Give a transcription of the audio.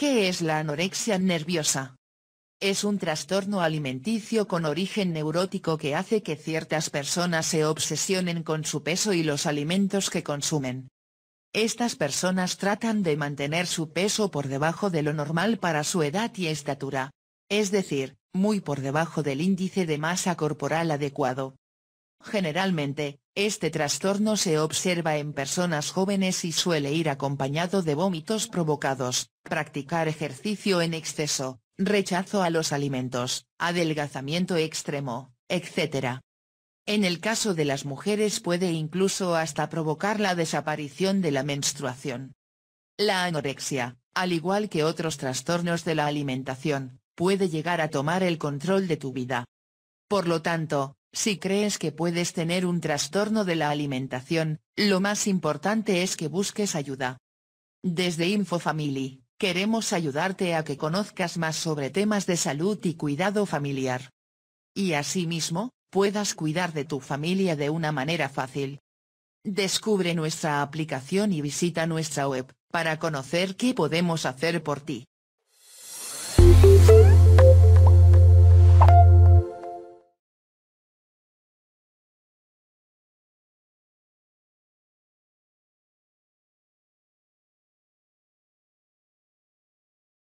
¿Qué es la anorexia nerviosa? Es un trastorno alimenticio con origen neurótico que hace que ciertas personas se obsesionen con su peso y los alimentos que consumen. Estas personas tratan de mantener su peso por debajo de lo normal para su edad y estatura. Es decir, muy por debajo del índice de masa corporal adecuado. Generalmente, este trastorno se observa en personas jóvenes y suele ir acompañado de vómitos provocados, practicar ejercicio en exceso, rechazo a los alimentos, adelgazamiento extremo, etc. En el caso de las mujeres puede incluso hasta provocar la desaparición de la menstruación. La anorexia, al igual que otros trastornos de la alimentación, puede llegar a tomar el control de tu vida. Por lo tanto, si crees que puedes tener un trastorno de la alimentación, lo más importante es que busques ayuda. Desde InfoFamily, queremos ayudarte a que conozcas más sobre temas de salud y cuidado familiar. Y asimismo, puedas cuidar de tu familia de una manera fácil. Descubre nuestra aplicación y visita nuestra web, para conocer qué podemos hacer por ti.